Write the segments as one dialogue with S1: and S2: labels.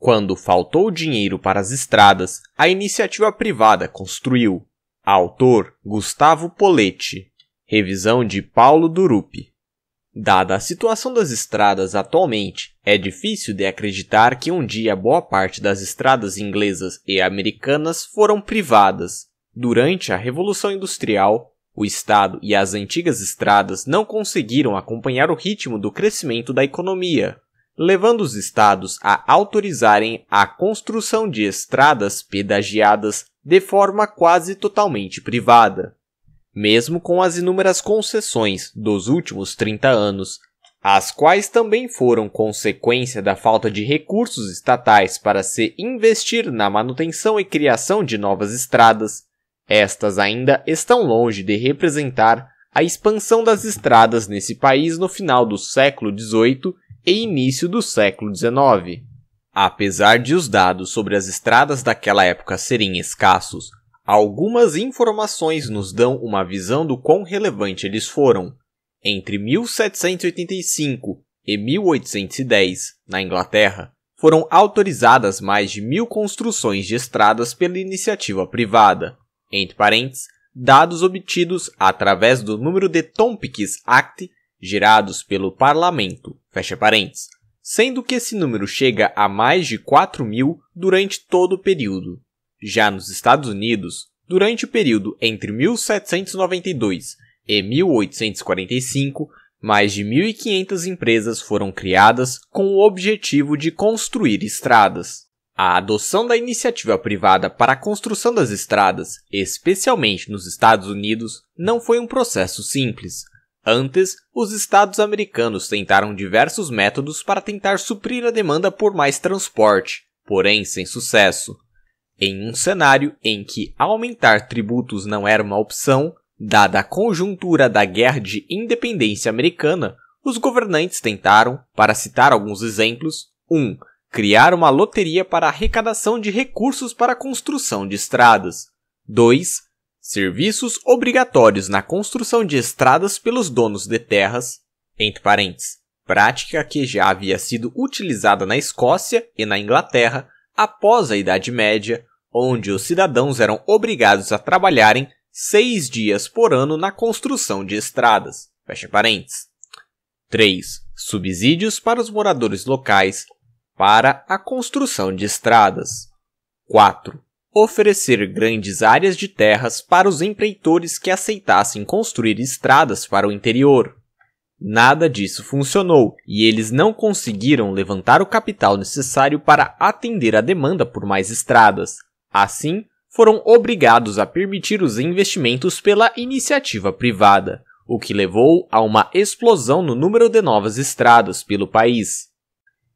S1: Quando faltou dinheiro para as estradas, a iniciativa privada construiu. Autor Gustavo Poletti. Revisão de Paulo Durupi. Dada a situação das estradas atualmente, é difícil de acreditar que um dia boa parte das estradas inglesas e americanas foram privadas. Durante a Revolução Industrial, o Estado e as antigas estradas não conseguiram acompanhar o ritmo do crescimento da economia levando os estados a autorizarem a construção de estradas pedagiadas de forma quase totalmente privada. Mesmo com as inúmeras concessões dos últimos 30 anos, as quais também foram consequência da falta de recursos estatais para se investir na manutenção e criação de novas estradas, estas ainda estão longe de representar a expansão das estradas nesse país no final do século XVIII e início do século XIX. Apesar de os dados sobre as estradas daquela época serem escassos, algumas informações nos dão uma visão do quão relevante eles foram. Entre 1785 e 1810, na Inglaterra, foram autorizadas mais de mil construções de estradas pela iniciativa privada. Entre parênteses, dados obtidos através do número de Tompkins Act gerados pelo parlamento, fecha parênteses, sendo que esse número chega a mais de 4 mil durante todo o período. Já nos Estados Unidos, durante o período entre 1792 e 1845, mais de 1.500 empresas foram criadas com o objetivo de construir estradas. A adoção da iniciativa privada para a construção das estradas, especialmente nos Estados Unidos, não foi um processo simples, Antes, os estados americanos tentaram diversos métodos para tentar suprir a demanda por mais transporte, porém sem sucesso. Em um cenário em que aumentar tributos não era uma opção, dada a conjuntura da Guerra de Independência Americana, os governantes tentaram, para citar alguns exemplos, 1. Um, criar uma loteria para arrecadação de recursos para a construção de estradas. 2 Serviços obrigatórios na construção de estradas pelos donos de terras, entre parênteses, prática que já havia sido utilizada na Escócia e na Inglaterra após a Idade Média, onde os cidadãos eram obrigados a trabalharem seis dias por ano na construção de estradas. Fecha parênteses. 3. Subsídios para os moradores locais para a construção de estradas. 4 oferecer grandes áreas de terras para os empreitores que aceitassem construir estradas para o interior. Nada disso funcionou e eles não conseguiram levantar o capital necessário para atender a demanda por mais estradas. Assim, foram obrigados a permitir os investimentos pela iniciativa privada, o que levou a uma explosão no número de novas estradas pelo país.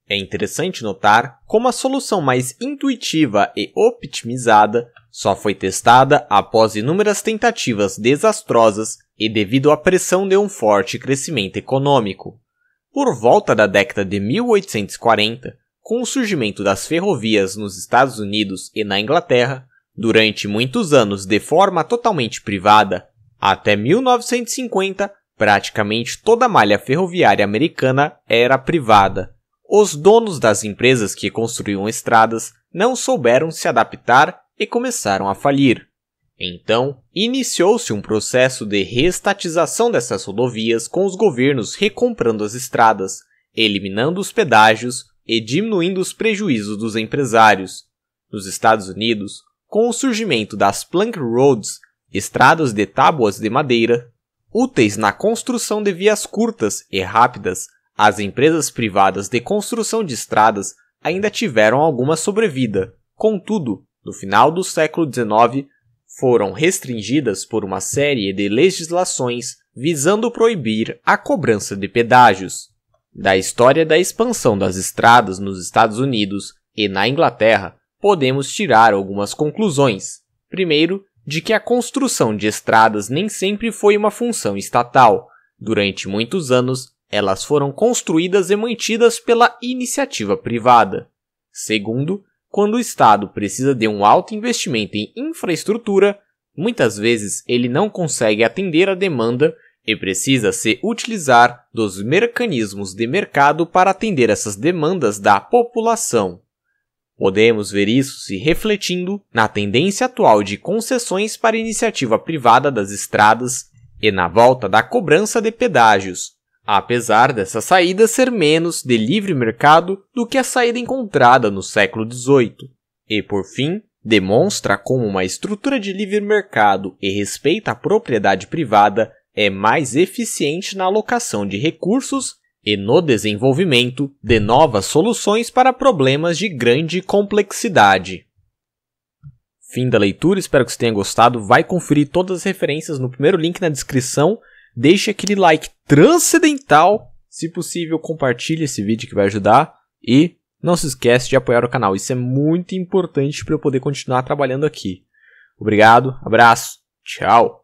S1: É interessante notar como a solução mais intuitiva e optimizada só foi testada após inúmeras tentativas desastrosas e devido à pressão de um forte crescimento econômico. Por volta da década de 1840, com o surgimento das ferrovias nos Estados Unidos e na Inglaterra, durante muitos anos de forma totalmente privada, até 1950, praticamente toda a malha ferroviária americana era privada, os donos das empresas que construíam estradas não souberam se adaptar e começaram a falir. Então, iniciou-se um processo de reestatização dessas rodovias com os governos recomprando as estradas, eliminando os pedágios e diminuindo os prejuízos dos empresários. Nos Estados Unidos, com o surgimento das plank roads, estradas de tábuas de madeira, úteis na construção de vias curtas e rápidas as empresas privadas de construção de estradas ainda tiveram alguma sobrevida, contudo, no final do século XIX, foram restringidas por uma série de legislações visando proibir a cobrança de pedágios. Da história da expansão das estradas nos Estados Unidos e na Inglaterra, podemos tirar algumas conclusões. Primeiro, de que a construção de estradas nem sempre foi uma função estatal. Durante muitos anos, elas foram construídas e mantidas pela iniciativa privada. Segundo, quando o Estado precisa de um alto investimento em infraestrutura, muitas vezes ele não consegue atender a demanda e precisa se utilizar dos mecanismos de mercado para atender essas demandas da população. Podemos ver isso se refletindo na tendência atual de concessões para iniciativa privada das estradas e na volta da cobrança de pedágios, apesar dessa saída ser menos de livre mercado do que a saída encontrada no século XVIII. E por fim, demonstra como uma estrutura de livre mercado e respeita à propriedade privada é mais eficiente na alocação de recursos e no desenvolvimento de novas soluções para problemas de grande complexidade. Fim da leitura, espero que você tenha gostado. Vai conferir todas as referências no primeiro link na descrição Deixe aquele like transcendental. Se possível, compartilhe esse vídeo que vai ajudar. E não se esquece de apoiar o canal. Isso é muito importante para eu poder continuar trabalhando aqui. Obrigado, abraço, tchau!